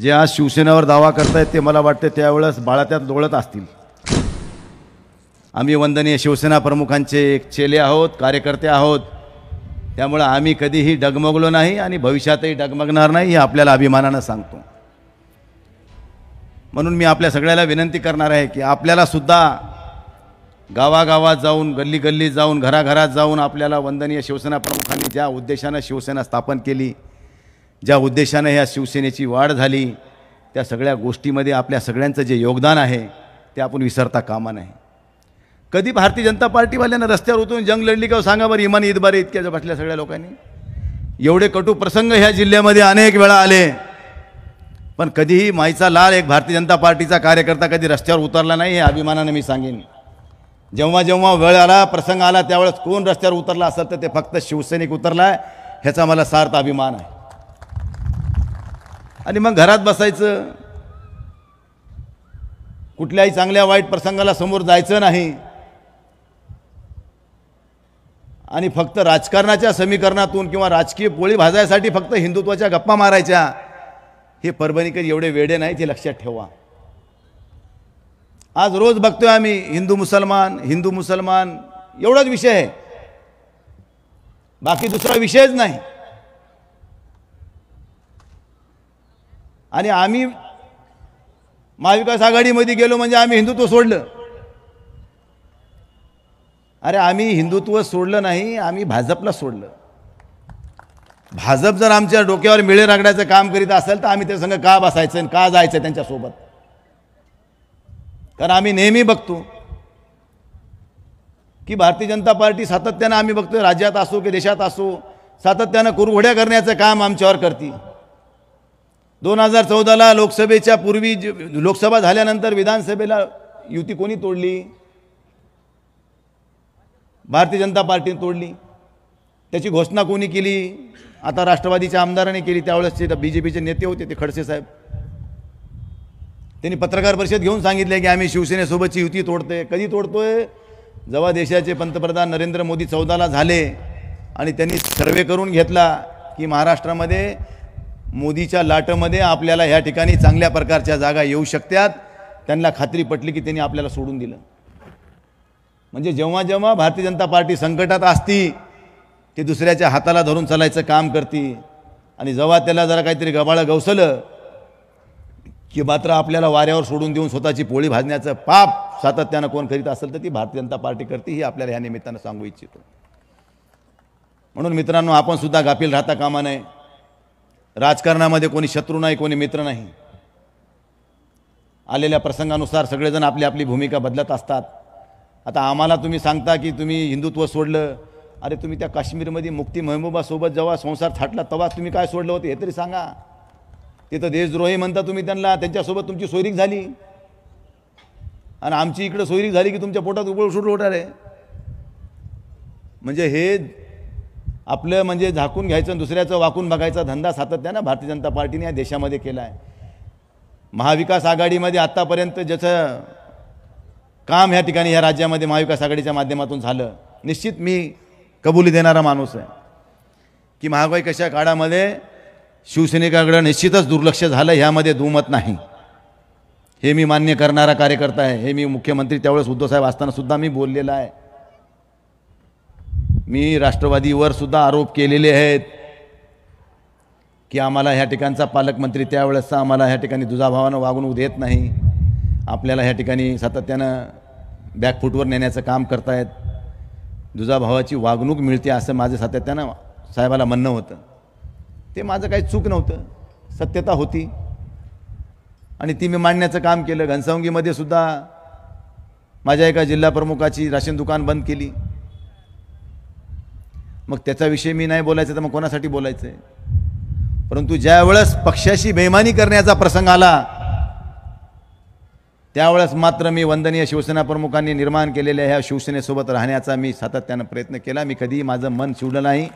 जे आज शिवसेनेवर दावा करतायत ते मला वाटतं त्यावेळेस बाळात्यात डोळत असतील आम्ही वंदनीय शिवसेना प्रमुखांचे एक चेले आहोत कार्यकर्ते आहोत त्यामुळं आम्ही कधीही डगमगलो नाही आणि भविष्यातही डगमगणार नाही हे आपल्याला अभिमानानं सांगतो म्हणून मी आपल्या सगळ्याला विनंती करणार आहे की आपल्यालासुद्धा गावागावात जाऊन गल्ली गल्ली जाऊन घराघरात जाऊन आपल्याला वंदनीय शिवसेना प्रमुखांनी ज्या उद्देशानं शिवसेना स्थापन केली ज्या उद्देशानं ह्या शिवसेनेची वाढ झाली त्या सगळ्या गोष्टीमध्ये आपल्या सगळ्यांचं जे योगदान आहे ते आपण विसरता कामा नाही कधी भारतीय जनता पार्टीवाल्यानं रस्त्यावर उतरून जंग लढली का हो सांगा बरं इमान बरे इतक्या बसल्या सगळ्या लोकांनी एवढे कटू प्रसंग ह्या जिल्ह्यामध्ये अनेक वेळा आले पण कधीही माईचा लाल एक भारतीय जनता पार्टीचा कार्यकर्ता कधी रस्त्यावर उतरला नाही हे अभिमानानं मी सांगेन जेव्हा जेव्हा वेळ आला प्रसंग आला त्यावेळेस कोण रस्त्यावर उतरला असेल तर ते फक्त शिवसैनिक उतरला आहे ह्याचा मला सार्थ अभिमान आहे आणि मग घरात बसायचं कुठल्याही चांगल्या वाईट प्रसंगाला समोर जायचं नाही आणि फक्त राजकारणाच्या समीकरणातून किंवा राजकीय पोळी भाजायसाठी फक्त हिंदुत्वाच्या गप्पा मारायच्या हे परभणीकर एवढे वेडे नाही ते लक्षात ठेवा आज रोज बघतोय आम्ही हिंदू मुसलमान हिंदू मुसलमान एवढाच विषय आहे बाकी दुसरा विषयच नाही आणि आम्ही महाविकास आघाडीमध्ये गेलो म्हणजे आम्ही हिंदुत्व सोडलं अरे आम्ही हिंदुत्व सोडलं नाही आम्ही भाजपला सोडलं भाजप जर आमच्या डोक्यावर मिळे रागण्याचं काम करीत असेल तर आम्ही त्यासंग का बसायचं आणि का जायचं त्यांच्यासोबत कारण आम्ही नेहमी बघतो की भारतीय जनता पार्टी सातत्यानं आम्ही बघतो राज्यात असो की देशात असो सातत्यानं कुरघोड्या करण्याचं काम आमच्यावर करते दोन हजार चौदाला लोकसभेच्या पूर्वी लोकसभा झाल्यानंतर विधानसभेला युती कोणी तोडली भारतीय जनता पार्टीने तोडली त्याची घोषणा कोणी केली आता राष्ट्रवादीच्या आमदाराने केली त्यावेळेस बी जे पीचे नेते होते ते खडसे साहेब त्यांनी पत्रकार परिषद घेऊन सांगितले की आम्ही शिवसेनेसोबतची युती तोडतोय कधी तोडतोय जेव्हा देशाचे पंतप्रधान नरेंद्र मोदी चौदाला झाले आणि त्यांनी सर्वे करून घेतला की महाराष्ट्रामध्ये मोदीच्या लाटमध्ये आपल्याला ह्या ठिकाणी चांगल्या प्रकारच्या जागा येऊ शकतात त्यांना खात्री पटली की त्यांनी आपल्याला सोडून दिलं म्हणजे जेव्हा जेव्हा भारतीय जनता पार्टी संकटात असती ते दुसऱ्याच्या हाताला धरून चालायचं काम करते आणि जेव्हा त्याला जरा काहीतरी गबाळं गवसलं की मात्र आपल्याला वाऱ्यावर सोडून देऊन स्वतःची पोळी भाजण्याचं पाप सातत्यानं कोण करीत असेल तर ती भारतीय जनता पार्टी करते ही आपल्याला ह्या निमित्तानं सांगू इच्छितो म्हणून मित्रांनो आपण सुद्धा गाफील राहता कामा नये राजकारणामध्ये कोणी शत्रू नाही कोणी मित्र नाही आलेल्या प्रसंगानुसार सगळेजण आपली आपली भूमिका बदलत असतात आता आम्हाला तुम्ही सांगता की तुम्ही हिंदुत्व सोडलं अरे तुम्ही त्या काश्मीरमध्ये मुक्ती महबूबासोबत जेव्हा संसार थाटला तेव्हा तुम्ही काय सोडलं होतं हे तरी सांगा तिथं देशद्रोही म्हणता तुम्ही त्यांना त्यांच्यासोबत तुमची सोयरीक झाली आणि आमची इकडं सोयरीक झाली की तुमच्या पोटात उबळ सुटलं होणार आहे म्हणजे हे आपलं म्हणजे झाकून घ्यायचं दुसऱ्याचं वाकून बघायचा धंदा सातत्यानं भारतीय जनता पार्टीने या देशामध्ये केला आहे महाविकास आघाडीमध्ये आत्तापर्यंत ज्याचं काम ह्या ठिकाणी ह्या राज्यामध्ये महाविकास आघाडीच्या माध्यमातून झालं निश्चित मी कबुली देणारा माणूस आहे की महागाई कशा काळामध्ये शिवसेनेकाकडं निश्चितच दुर्लक्ष झालं ह्यामध्ये दुमत नाही हे मी मान्य करणारा कार्यकर्ता आहे हे मी मुख्यमंत्री त्यावेळेस उद्धवसाहेब असतानासुद्धा मी बोललेलं आहे मी राष्ट्रवादीवर सुद्धा आरोप केलेले आहेत की आम्हाला ह्या ठिकाणचा पालकमंत्री त्यावेळेसचा आम्हाला ह्या ठिकाणी दुजाभावानं वागणूक देत नाही आपल्याला ह्या ठिकाणी सातत्यानं बॅकफूटवर नेण्याचं काम करतायत दुजाभावाची वागणूक मिळते असं माझं सातत्यानं साहेबाला म्हणणं होतं ते माझं काही चूक नव्हतं सत्यता होती आणि ती मी मांडण्याचं काम केलं घनसावंगीमध्ये सुद्धा माझ्या एका जिल्हा प्रमुखाची राशन दुकान बंद केली मग त्याचा विषय मी नाही बोलायचं तर मग कोणासाठी बोलायचं आहे परंतु ज्यावेळेस पक्षाशी बेमानी करण्याचा प्रसंग आला त्यावेळेस मात्र मी वंदनीय शिवसेना प्रमुखांनी निर्माण केलेल्या ह्या शिवसेनेसोबत राहण्याचा मी सातत्यानं प्रयत्न केला मी कधीही माझं मन शिवलं नाही